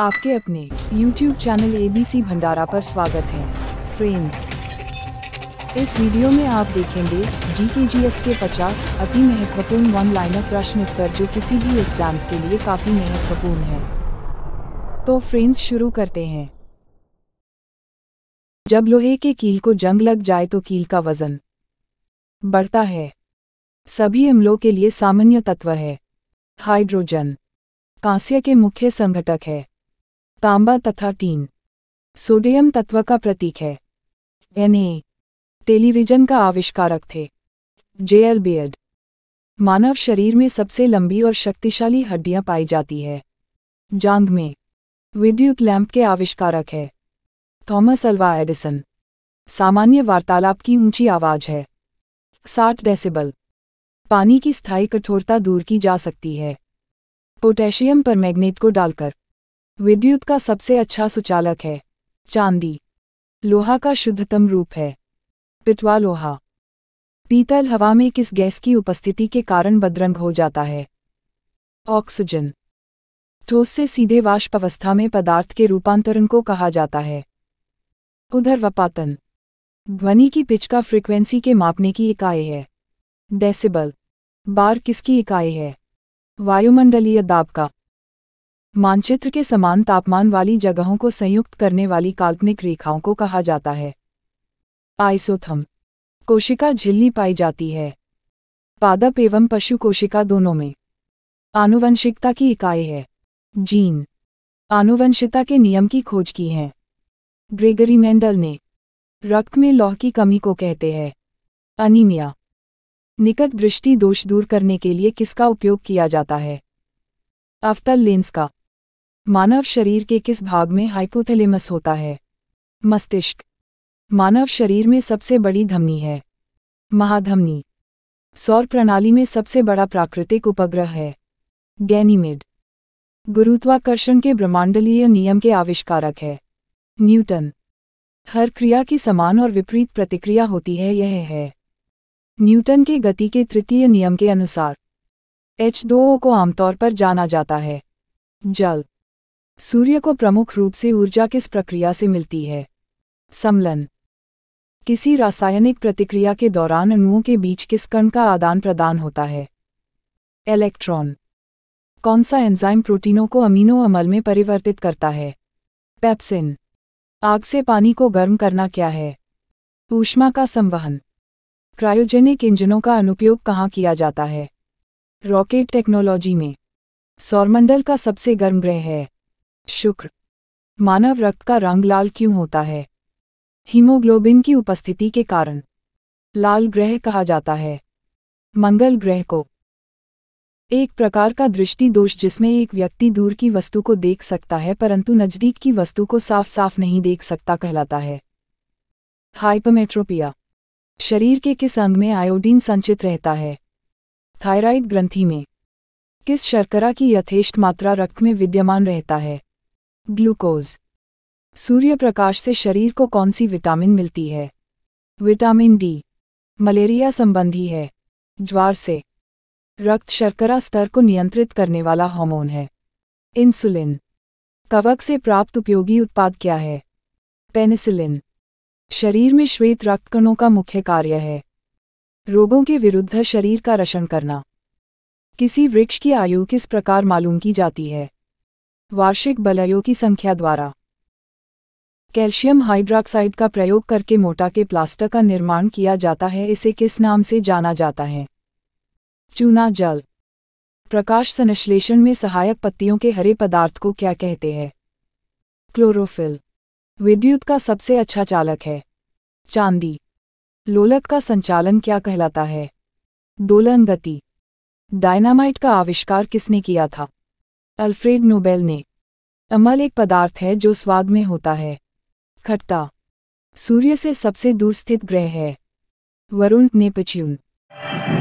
आपके अपने YouTube channel ABC भंडारा पर स्वागत है फ्रेंड्स इस वीडियो में आप देखेंगे जी के 50 अति महत्वपूर्ण वन लाइनर प्रश्न उत्तर जो किसी भी एग्जाम्स के लिए काफ़ी महत्वपूर्ण है तो फ्रेंड्स शुरू करते हैं जब लोहे के कील को जंग लग जाए तो कील का वजन बढ़ता है सभी अम्लों के लिए सामान्य तत्व है हाइड्रोजन कांस्य के मुख्य संघटक है तांबा तथा टीन सोडियम तत्व का प्रतीक है एन टेलीविजन का आविष्कारक थे जेएल बियड मानव शरीर में सबसे लंबी और शक्तिशाली हड्डियां पाई जाती है जांग में विद्युत लैंप के आविष्कारक है थॉमस अल्वा एडिसन सामान्य वार्तालाप की ऊंची आवाज है साठ डेसिबल पानी की स्थायी कठोरता दूर की जा सकती है पोटेशियम पर मैग्नेट को डालकर विद्युत का सबसे अच्छा सुचालक है चांदी लोहा का शुद्धतम रूप है पिटवा लोहा पीतल हवा में किस गैस की उपस्थिति के कारण बदरंग हो जाता है ऑक्सीजन ठोस से सीधे वाष्प अवस्था में पदार्थ के रूपांतरण को कहा जाता है उधर वपातन ध्वनि की पिच का फ्रीक्वेंसी के मापने की इकाई है डेसिबल बार किसकी इकाई है वायुमंडलीय दाब का मानचित्र के समान तापमान वाली जगहों को संयुक्त करने वाली काल्पनिक रेखाओं को कहा जाता है आइसोथम कोशिका झिल्ली पाई जाती है पादप एवं पशु कोशिका दोनों में आनुवंशिकता की इकाई है जीन आनुवंशिकता के नियम की खोज की है ग्रेगरी मेंडल ने रक्त में लौह की कमी को कहते हैं अनीमिया निकट दृष्टि दोष दूर करने के लिए किसका उपयोग किया जाता है अफतल लेंस का मानव शरीर के किस भाग में हाइपोथैलेमस होता है मस्तिष्क मानव शरीर में सबसे बड़ी धमनी है महाधमनी सौर प्रणाली में सबसे बड़ा प्राकृतिक उपग्रह है गैनीमिड गुरुत्वाकर्षण के ब्रह्मांडलीय नियम के आविष्कारक है न्यूटन हर क्रिया की समान और विपरीत प्रतिक्रिया होती है यह है न्यूटन के गति के तृतीय नियम के अनुसार एच को आमतौर पर जाना जाता है जल सूर्य को प्रमुख रूप से ऊर्जा किस प्रक्रिया से मिलती है समलन किसी रासायनिक प्रतिक्रिया के दौरान अणुओं के बीच किस कण का आदान प्रदान होता है इलेक्ट्रॉन कौन सा एंजाइम प्रोटीनों को अमीनो अमल में परिवर्तित करता है पेप्सिन आग से पानी को गर्म करना क्या है ऊष्मा का संवहन क्रायोजेनिक इंजनों का अनुपयोग कहाँ किया जाता है रॉकेट टेक्नोलॉजी में सौरमंडल का सबसे गर्म ग्रह है शुक्र मानव रक्त का रंग लाल क्यों होता है हीमोग्लोबिन की उपस्थिति के कारण लाल ग्रह कहा जाता है मंगल ग्रह को एक प्रकार का दृष्टि दोष जिसमें एक व्यक्ति दूर की वस्तु को देख सकता है परंतु नज़दीक की वस्तु को साफ साफ नहीं देख सकता कहलाता है हाइपमेट्रोपिया शरीर के किस अंग में आयोडीन संचित रहता है थायराइड ग्रंथि में किस शर्करा की यथेष्ट मात्रा रक्त में विद्यमान रहता है ग्लूकोज सूर्य प्रकाश से शरीर को कौन सी विटामिन मिलती है विटामिन डी मलेरिया संबंधी है ज्वार से रक्त शर्करा स्तर को नियंत्रित करने वाला हार्मोन है इंसुलिन कवक से प्राप्त उपयोगी उत्पाद क्या है पेनिसिलिन शरीर में श्वेत रक्तकणों का मुख्य कार्य है रोगों के विरुद्ध शरीर का रशन करना किसी वृक्ष की आयु किस प्रकार मालूम की जाती है वार्षिक बलयों की संख्या द्वारा कैल्शियम हाइड्रॉक्साइड का प्रयोग करके मोटा के प्लास्टर का निर्माण किया जाता है इसे किस नाम से जाना जाता है चूना जल प्रकाश संश्लेषण में सहायक पत्तियों के हरे पदार्थ को क्या कहते हैं क्लोरोफिल विद्युत का सबसे अच्छा चालक है चांदी लोलक का संचालन क्या कहलाता है दोलन गति डायनामाइट का आविष्कार किसने किया था अल्फ्रेड नोबेल ने अमल एक पदार्थ है जो स्वाद में होता है खट्टा सूर्य से सबसे दूर स्थित ग्रह है वरुण नेपच्यून